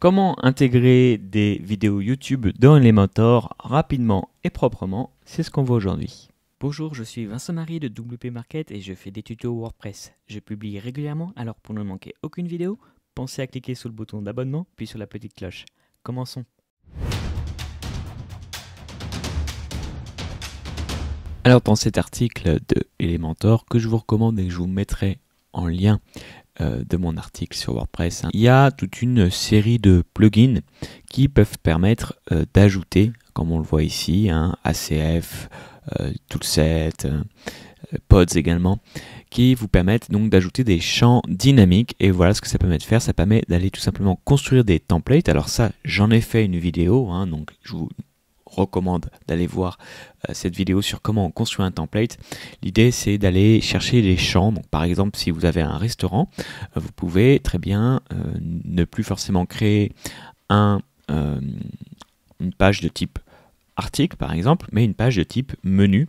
Comment intégrer des vidéos YouTube dans Elementor rapidement et proprement C'est ce qu'on voit aujourd'hui. Bonjour, je suis Vincent Marie de WP Market et je fais des tutos WordPress. Je publie régulièrement, alors pour ne manquer aucune vidéo, pensez à cliquer sur le bouton d'abonnement puis sur la petite cloche. Commençons. Alors dans cet article de Elementor que je vous recommande et que je vous mettrai en lien euh, de mon article sur WordPress. Hein. Il y a toute une série de plugins qui peuvent permettre euh, d'ajouter, comme on le voit ici, hein, ACF, euh, Toolset, Pods également, qui vous permettent donc d'ajouter des champs dynamiques. Et voilà ce que ça permet de faire. Ça permet d'aller tout simplement construire des templates. Alors ça, j'en ai fait une vidéo, hein, donc je vous recommande d'aller voir euh, cette vidéo sur comment on construit un template. L'idée c'est d'aller chercher les champs. par exemple, si vous avez un restaurant, euh, vous pouvez très bien euh, ne plus forcément créer une page de type article par exemple, mais une page de type menu.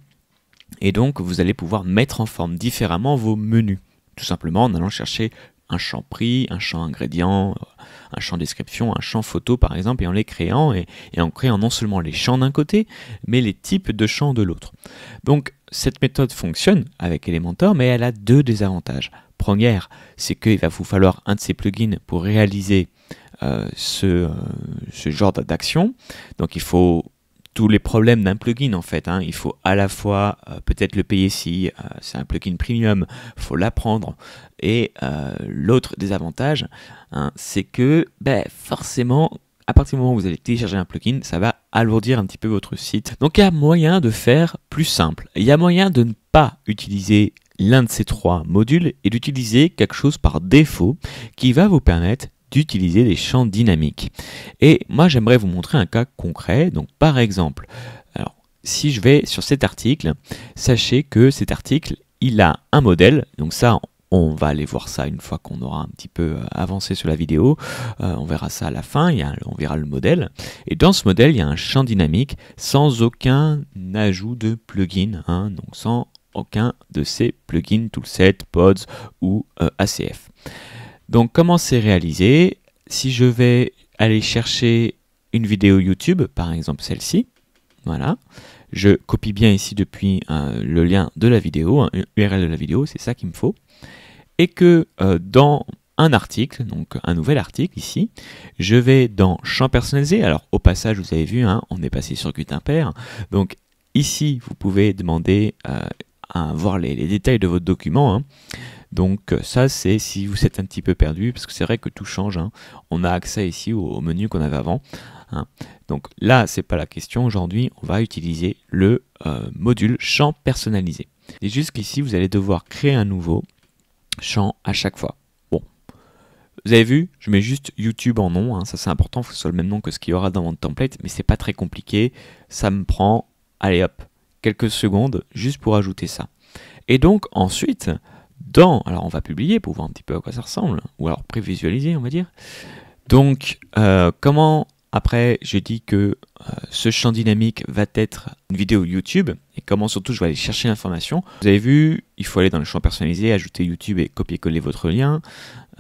Et donc vous allez pouvoir mettre en forme différemment vos menus tout simplement en allant chercher un champ prix, un champ ingrédient, un champ description, un champ photo par exemple, et en les créant, et, en créant non seulement les champs d'un côté, mais les types de champs de l'autre. Donc cette méthode fonctionne avec Elementor, mais elle a deux désavantages. Première, c'est qu'il va vous falloir un de ces plugins pour réaliser euh, ce, euh, ce genre d'action. Donc il faut les problèmes d'un plugin en fait. Hein. Il faut à la fois euh, peut-être le payer si euh, c'est un plugin premium, faut l'apprendre. Et euh, l'autre désavantage, hein, c'est que ben, forcément, à partir du moment où vous allez télécharger un plugin, ça va alourdir un petit peu votre site. Donc il y a moyen de faire plus simple. Il y a moyen de ne pas utiliser l'un de ces trois modules et d'utiliser quelque chose par défaut qui va vous permettre d'utiliser des champs dynamiques. Et moi, j'aimerais vous montrer un cas concret. Donc, par exemple, alors, si je vais sur cet article, sachez que cet article, il a un modèle. Donc ça, on va aller voir ça une fois qu'on aura un petit peu euh, avancé sur la vidéo. Euh, on verra ça à la fin, il y a, on verra le modèle. Et dans ce modèle, il y a un champ dynamique sans aucun ajout de plugin, hein, donc sans aucun de ces plugins, Toolset, Pods ou euh, ACF. Donc comment c'est réalisé Si je vais aller chercher une vidéo YouTube, par exemple celle-ci, voilà, je copie bien ici depuis euh, le lien de la vidéo, un URL de la vidéo, c'est ça qu'il me faut, et que euh, dans un article, donc un nouvel article ici. Je vais dans champ personnalisé. Alors au passage, vous avez vu, hein, on est passé sur Gutenberg. Donc ici, vous pouvez demander euh, à voir les, détails de votre document. Hein. Donc euh, ça, c'est si vous êtes un petit peu perdu, parce que c'est vrai que tout change. Hein. On a accès ici au, menu qu'on avait avant. Hein. Donc là, c'est pas la question. Aujourd'hui, on va utiliser le euh, module champ personnalisé. Et jusqu'ici, vous allez devoir créer un nouveau champ à chaque fois. Bon, vous avez vu, je mets juste YouTube en nom. Hein. Ça, c'est important. Il faut que ce soit le même nom que ce qu'il y aura dans mon template, mais c'est pas très compliqué. Ça me prend, allez hop, quelques secondes juste pour ajouter ça. Et donc ensuite, alors on va publier pour voir un petit peu à quoi ça ressemble, ou alors prévisualiser, on va dire. Donc, euh, comment après j'ai dit que euh, ce champ dynamique va être une vidéo YouTube et comment surtout je vais aller chercher l'information. Vous avez vu, il faut aller dans le champ personnalisé, ajouter YouTube et copier-coller votre lien.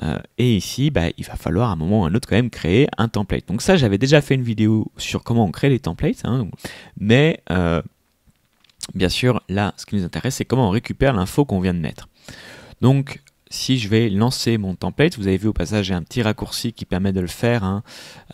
Euh, et ici, bah, il va falloir à un moment ou à un autre quand même créer un template. Donc ça, j'avais déjà fait une vidéo sur comment on crée les templates, hein, mais bien sûr, là, ce qui nous intéresse, c'est comment on récupère l'info qu'on vient de mettre. Donc, si je vais lancer mon template, vous avez vu au passage, j'ai un petit raccourci qui permet de le faire. Hein.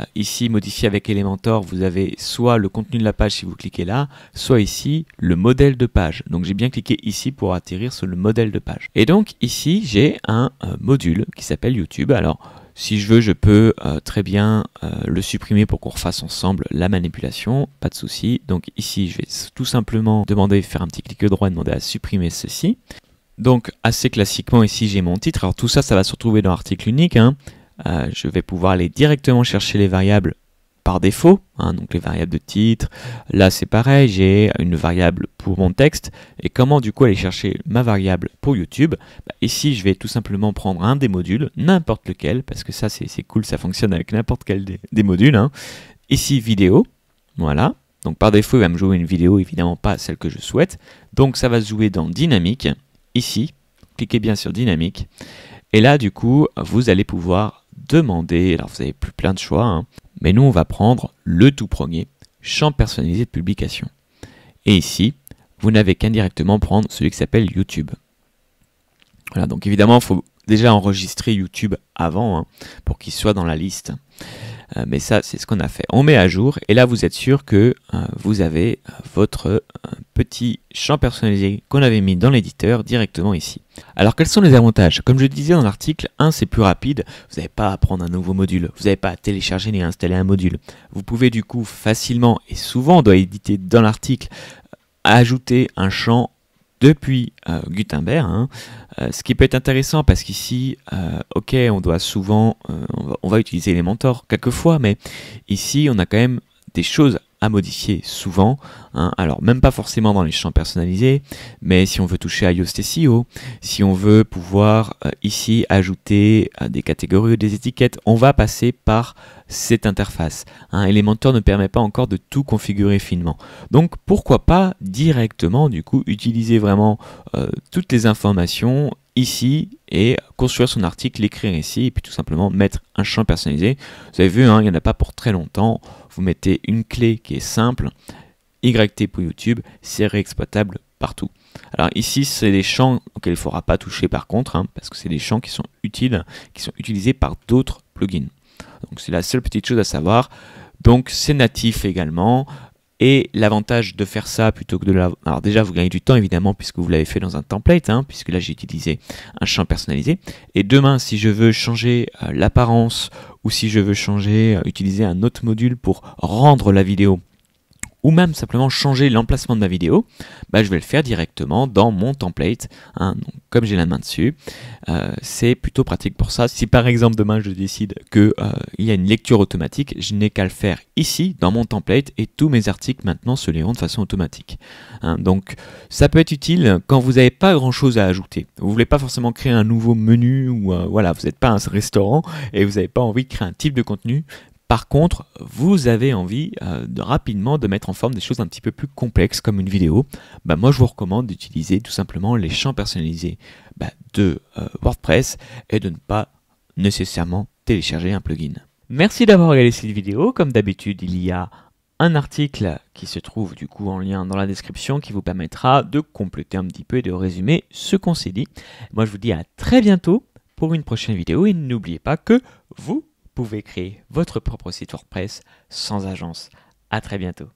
Euh, ici, modifier avec Elementor, vous avez soit le contenu de la page si vous cliquez là, soit ici, le modèle de page. Donc j'ai bien cliqué ici pour atterrir sur le modèle de page. Et donc ici, j'ai un euh, module qui s'appelle YouTube. Alors, si je veux, je peux euh, très bien le supprimer pour qu'on refasse ensemble la manipulation, pas de souci. Donc ici, je vais tout simplement demander, faire un petit clic droit, demander à supprimer ceci. Donc assez classiquement ici j'ai mon titre, alors tout ça ça va se retrouver dans l'article unique, hein. euh, je vais pouvoir aller directement chercher les variables par défaut, hein, donc les variables de titre, là c'est pareil, j'ai une variable pour mon texte, et comment du coup aller chercher ma variable pour YouTube bah, Ici je vais tout simplement prendre un des modules, n'importe lequel, parce que ça c'est cool, ça fonctionne avec n'importe quel des, modules, hein. ici vidéo, voilà, donc par défaut il va me jouer une vidéo, évidemment pas celle que je souhaite, donc ça va se jouer dans dynamique, ici, cliquez bien sur dynamique. Et là, du coup, vous allez pouvoir demander, alors vous avez plus plein de choix, hein, mais nous, on va prendre le tout premier, champ personnalisé de publication. Et ici, vous n'avez qu'indirectement prendre celui qui s'appelle YouTube. Voilà, donc évidemment, il faut déjà enregistré YouTube avant hein, pour qu'il soit dans la liste. Euh, mais ça, c'est ce qu'on a fait. On met à jour et là, vous êtes sûr que euh, vous avez euh, votre petit champ personnalisé qu'on avait mis dans l'éditeur directement ici. Alors, quels sont les avantages Comme je disais dans l'article, 1, c'est plus rapide. Vous n'avez pas à prendre un nouveau module. Vous n'avez pas à télécharger ni à installer un module. Vous pouvez du coup facilement et souvent, on doit éditer dans l'article, ajouter un champ depuis euh, Gutenberg. Hein, euh, ce qui peut être intéressant parce qu'ici, euh, ok, on doit souvent, on, va, utiliser les mentors quelquefois, mais ici, on a quand même des choses modifier souvent. Hein. Alors, même pas forcément dans les champs personnalisés, mais si on veut toucher à ios si on veut pouvoir euh, ici ajouter euh, des catégories ou des étiquettes, on va passer par cette interface. un hein. Elementor ne permet pas encore de tout configurer finement. Donc, pourquoi pas directement, du coup, utiliser vraiment euh, toutes les informations ici et construire son article, l'écrire ici, et puis tout simplement mettre un champ personnalisé. Vous avez vu, hein, il n'y en a pas pour très longtemps. Vous mettez une clé qui est simple, YT pour YouTube, c'est réexploitable partout. Alors ici, c'est des champs auxquels il ne faudra pas toucher par contre, hein, parce que c'est des champs qui sont utiles, qui sont utilisés par d'autres plugins. Donc c'est la seule petite chose à savoir. Donc c'est natif également, et l'avantage de faire ça plutôt que de la... Alors déjà, vous gagnez du temps, évidemment, puisque vous l'avez fait dans un template, hein, puisque là, j'ai utilisé un champ personnalisé. Et demain, si je veux changer euh, l'apparence ou si je veux changer, euh, utiliser un autre module pour rendre la vidéo ou même simplement changer l'emplacement de ma vidéo, bah, je vais le faire directement dans mon template. Hein, comme j'ai la main dessus, euh, c'est plutôt pratique pour ça. Si par exemple demain je décide qu'il euh, y a une lecture automatique, je n'ai qu'à le faire ici dans mon template et tous mes articles maintenant se liront de façon automatique. Hein. donc ça peut être utile quand vous n'avez pas grand chose à ajouter. Vous ne voulez pas forcément créer un nouveau menu ou euh, voilà, vous n'êtes pas un restaurant et vous n'avez pas envie de créer un type de contenu, par contre, vous avez envie euh, rapidement de mettre en forme des choses un petit peu plus complexes comme une vidéo, bah moi je vous recommande d'utiliser tout simplement les champs personnalisés bah, de euh, WordPress et de ne pas nécessairement télécharger un plugin. Merci d'avoir regardé cette vidéo. Comme d'habitude, il y a un article qui se trouve du coup en lien dans la description qui vous permettra de compléter un petit peu et de résumer ce qu'on s'est dit. Moi je vous dis à très bientôt pour une prochaine vidéo et n'oubliez pas que vous pouvez créer votre propre site WordPress sans agence. À très bientôt.